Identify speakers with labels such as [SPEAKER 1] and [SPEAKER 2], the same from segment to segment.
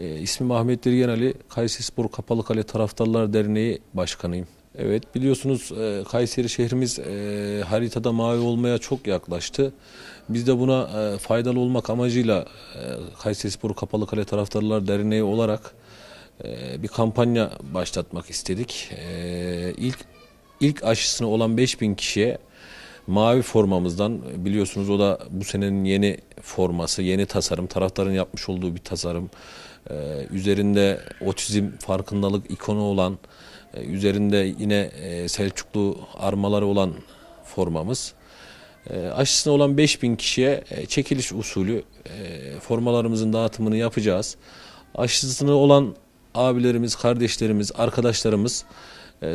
[SPEAKER 1] E, ismim Ahmet Dirgen Ali, Kayserispor Kapalıkale Taraftarlar Derneği Başkanıyım. Evet biliyorsunuz e, Kayseri şehrimiz e, haritada mavi olmaya çok yaklaştı. Biz de buna e, faydalı olmak amacıyla e, Kayserispor Kale Taraftarlar Derneği olarak e, bir kampanya başlatmak istedik. E, ilk ilk aşısını olan 5000 kişiye mavi formamızdan biliyorsunuz o da bu senenin yeni forması, yeni tasarım, taraftarın yapmış olduğu bir tasarım e, üzerinde otizm farkındalık ikonu olan, e, üzerinde yine e, Selçuklu armaları olan formamız. E, aşısına olan 5000 kişiye e, çekiliş usulü formalarımızın dağıtımını yapacağız. Aşısına olan abilerimiz, kardeşlerimiz, arkadaşlarımız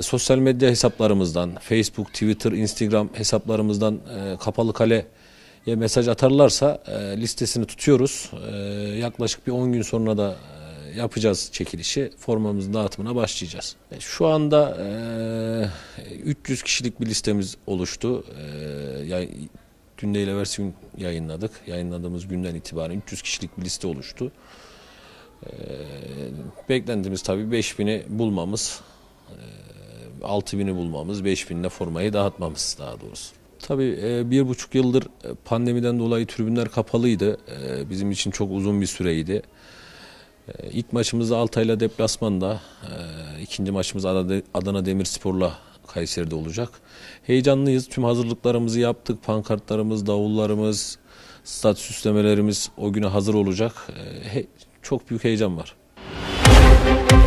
[SPEAKER 1] sosyal medya hesaplarımızdan, Facebook, Twitter, Instagram hesaplarımızdan Kapalı Kale ya mesaj atarlarsa e, listesini tutuyoruz. E, yaklaşık bir 10 gün sonra da e, yapacağız çekilişi. Formamızın dağıtımına başlayacağız. Şu anda 300 kişilik bir listemiz oluştu. yani dün değil evvelsi yayınladık. Yayınladığımız günden itibaren 300 kişilik bir liste oluştu. E, beklentimiz tabii 5000'i bulmamız, 6000'i bulmamız, 5000'le formayı dağıtmamız daha doğrusu. Tabii e, bir buçuk yıldır e, pandemiden dolayı tribünler kapalıydı. E, bizim için çok uzun bir süreydi. İlk maçımız Altay'la deplasmanda, ikinci maçımız Adana Demirspor'la Kayseri'de olacak. Heyecanlıyız. Tüm hazırlıklarımızı yaptık. Pankartlarımız, davullarımız, stat süslemelerimiz o güne hazır olacak. Çok büyük heyecan var. Müzik